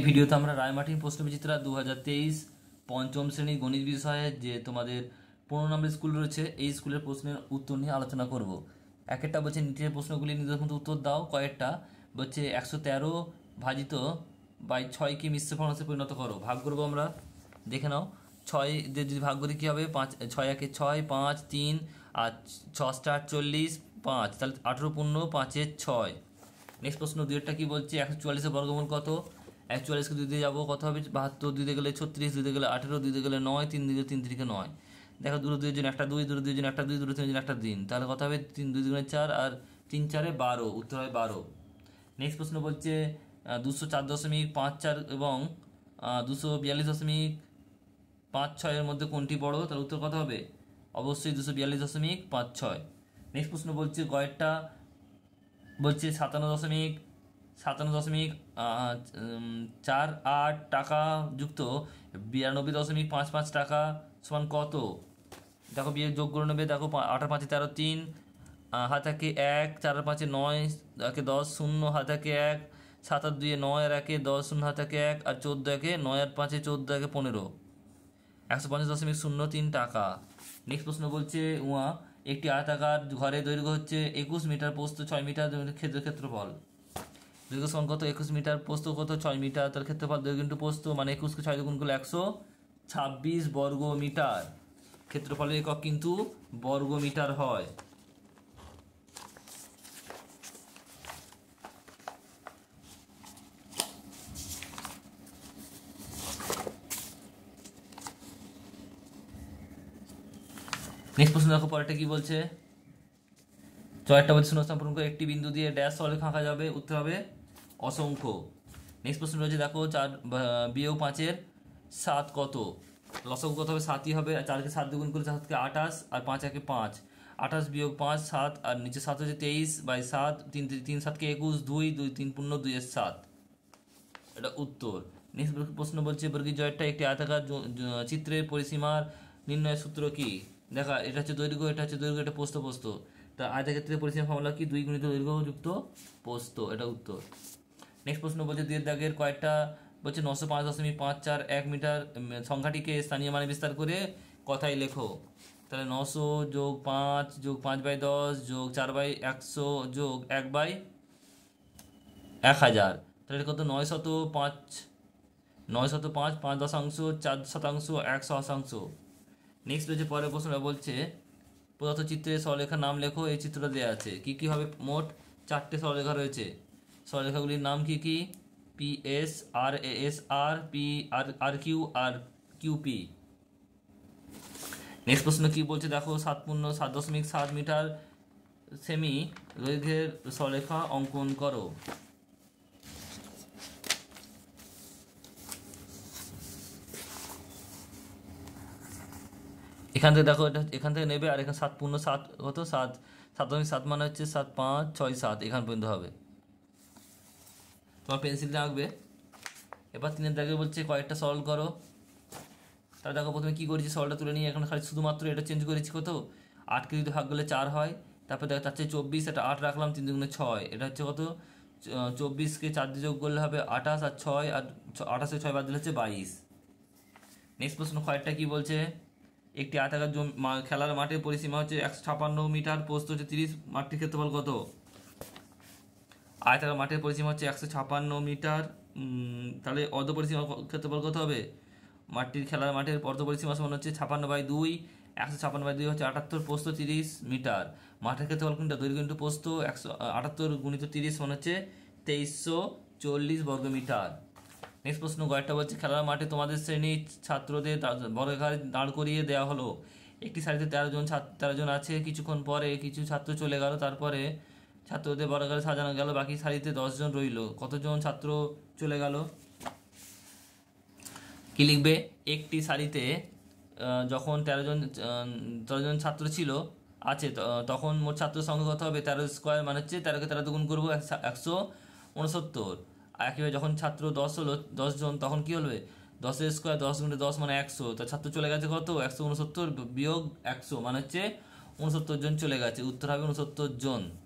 এই ভিডিওতে আমরা রায়মাটির পোস্ট চিত্রা দু পঞ্চম শ্রেণী গণিত বিষয়ে যে তোমাদের পনেরো নম্বর স্কুল রয়েছে এই স্কুলের প্রশ্নের উত্তর নিয়ে আলোচনা করব একটা বলছে নিচের প্রশ্নগুলি নিজের মতো উত্তর দাও কয়েকটা বলছে একশো তেরো ভাজিত বাই ছয়কে মিশ্র ফর্মাসে পরিণত করো ভাগ করবো আমরা দেখে নাও ছয় যদি ভাগ করি কী হবে পাঁচ ছয় একে ছয় পাঁচ তিন আর ছটা চল্লিশ পাঁচ তাহলে আঠেরো পূর্ণ পাঁচের ছয় নেক্সট প্রশ্ন দুয়েরটা কী বলছে একশো চুয়াল্লিশের বর্গমূল কত একচুয়াল্লিশকে দুই দিয়ে যাবো কত হবে বাহাত্তর দিতে গেলে ছত্রিশ দিতে গেলে আঠেরো দিতে গেলে নয় তিন দিকে তিন তিনকে নয় দেখো দুটো দুই জন একটা দুই দুটো দুই জন একটা দুই তিন জন একটা দিন তাহলে কথা হবে তিন দুই দুগুণে চার আর তিন চারে বারো উত্তর হয় বারো নেক্সট প্রশ্ন বলছে দুশো চার দশমিক পাঁচ চার এবং দুশো বিয়াল্লিশ দশমিক পাঁচ ছয়ের মধ্যে কোনটি বড় তার উত্তর কথা হবে অবশ্যই দুশো বিয়াল্লিশ দশমিক পাঁচ ছয় নেক্সট প্রশ্ন বলছে কয়েকটা বলছে সাতান্ন দশমিক সাতান্ন দশমিক চার আট টাকা যুক্ত বিরানব্বই দশমিক পাঁচ পাঁচ টাকা সমান কত দেখো বিয়ে যোগ করে নেবে দেখো আঠারো পাঁচে তেরো তিন হাতাকে এক চার পাঁচে নয় একে দশ শূন্য হাতাকে এক সাত আট দুয়ে নয় আর একে দশ শূন্য হাতাকে এক আর চোদ্দো একে নয় আর পাঁচে চোদ্দো একে পনেরো একশো পঞ্চাশ দশমিক শূন্য তিন টাকা নেক্সট প্রশ্ন বলছে উয়া একটি আয়তাকার ঘরে দৈর্ঘ্য হচ্ছে একুশ মিটার পোস্ত ছয় মিটার ক্ষেত্র ক্ষেত্রফল দৈর্ঘ্য সমান কত একুশ মিটার পোস্ত কত ছয় মিটার তার ক্ষেত্রফল দৈর্ঘ্য পোস্ত মানে একুশকে ছয় গুণ করলে একশো ছাব্বিশ বর্গ মিটার ক্ষেত্রফলের একক কিন্তু বর্গ মিটার হয় নেক্সট প্রশ্ন দেখো পরেরটা কি বলছে ছয়টা বলছে শূন্য সম্পর্ক করে একটি বিন্দু দিয়ে ড্যাশ হলে ফাঁকা যাবে উত্তর হবে অসংখ্য নেক্সট প্রশ্ন রয়েছে দেখো চার বিয়েও পাঁচের সাত কত লসগু কত হবে সাতই হবে আর চারকে সাত দুগুণ করে সাতকে আঠাশ আর পাঁচ একে পাঁচ আঠাশ বিয়োগ পাঁচ সাত আর নিচে সাত হচ্ছে তেইশ বাই সাত তিন তিন সাতকে একুশ দুই দুই তিন পূর্ণ এর সাত এটা উত্তর নেক্সট প্রশ্ন বলছে বর্গীয় জয়টা একটি আয়তাকার চিত্রের পরিসীমার নির্ণয়ের সূত্র কি দেখা এটা হচ্ছে দৈর্ঘ্য এটা হচ্ছে দৈর্ঘ্য এটা পোস্ত পোস্ত তা আয়তের ক্ষেত্রে পরিসীমা ফর্মুলা কি দুই গুণিত দৈর্ঘ্য যুক্ত পোস্ত এটা উত্তর নেক্সট প্রশ্ন বলছে দুই দাগের কয়েকটা বলছে নশো পাঁচ দশমিক পাঁচ চার এক মিটার সংখ্যাটিকে স্থানীয় মানে বিস্তার করে কথাই লেখো তাহলে নশো যোগ পাঁচ যোগ পাঁচ বাই দশ যোগ চার বাই একশো যোগ এক বাই এক হাজার তাহলে কত নয় শত পাঁচ নয় শত পাঁচ পাঁচ দশাংশ চার শতাংশ একশো শতাংশ নেক্সট রয়েছে পরের প্রশ্নটা বলছে প্রদত্ত চিত্রে সরলেখার নাম লেখো এই চিত্রটা দেওয়া আছে কী কী হবে মোট চারটে সরলেখা রয়েছে সরলেখাগুলির নাম কী কী P S R A S R P R R Q R Q P next প্রশ্ন কী বলছে দেখো সাত পূর্ণ সাত দশমিক সাত মিটার সেমি দৈর্ঘ্যের স্বরেখা অঙ্কন করো এখান থেকে দেখো এটা এখান থেকে নেবে আর এখানে সাত পূর্ণ সাত হতো সাত সাত দশমিক সাত মানে হচ্ছে সাত পাঁচ ছয় সাত এখান পর্যন্ত হবে তোমার পেন্সিলটা আঁকবে এবার তিনের দাগে বলছে কয়েকটা সল্ভ করো তাহলে দেখো প্রথমে কী করেছি সলটা তুলে নিয়ে এখন খালি শুধুমাত্র এটা চেঞ্জ করেছি কত আটকে যদি ভাগ গেলে চার হয় তারপর দেখো তার চেয়ে চব্বিশ এটা আট রাখলাম তিন দুগুণে ছয় এটা হচ্ছে কত চব্বিশকে চার দিয়ে যোগ করলে হবে আঠাশ আর ছয় আর আঠাশে ছয় বাদ দিলে হচ্ছে বাইশ নেক্সট প্রশ্ন কয়েকটা কী বলছে একটি আয়তাকার জমি খেলার মাঠের পরিসীমা হচ্ছে একশো ছাপান্ন মিটার পোস্ত হচ্ছে তিরিশ মাঠটির ক্ষেত্রফল কত আয়তাকার মাঠের পরিসীমা হচ্ছে একশো ছাপান্ন মিটার তাহলে অর্ধ পরিসীমা ক্ষেত্রফল কত হবে মাঠটির খেলার মাঠের অর্ধ পরিসীমা সমান হচ্ছে ছাপান্ন বাই দুই একশো ছাপান্ন বাই দুই হচ্ছে আটাত্তর পোস্ত তিরিশ মিটার মাঠের ক্ষেত্রফল কোনটা দৈর্ঘ্য ইন্টু পোস্ত একশো আটাত্তর গুণিত তিরিশ সমান হচ্ছে তেইশশো চল্লিশ বর্গ মিটার নেক্সট প্রশ্ন কয়েকটা বলছে খেলার মাঠে তোমাদের শ্রেণীর ছাত্রদের বর্গাকারে দাঁড় করিয়ে দেওয়া হলো একটি সারিতে তেরো জন ছাত্র তেরো জন আছে কিছুক্ষণ পরে কিছু ছাত্র চলে গেল তারপরে ছাত্রদের বর্গাকারে সাজানো গেল বাকি সারিতে দশজন রইল কতজন ছাত্র চলে গেল কি লিখবে একটি সারিতে যখন তেরো জন তেরো জন ছাত্র ছিল আছে তখন মোট ছাত্র সংখ্যা কত হবে তেরো স্কোয়ার মানে হচ্ছে তেরোকে তেরো দুগুণ করবো একশো উনসত্তর একইভাবে যখন ছাত্র দশ হলো দশজন তখন কী হলো দশের স্কোয়ার দশ মিনিটে দশ মানে একশো তা ছাত্র চলে গেছে কত একশো উনসত্তর বিয়োগ একশো মানে হচ্ছে উনসত্তর জন চলে গেছে উত্তর হবে উনসত্তর জন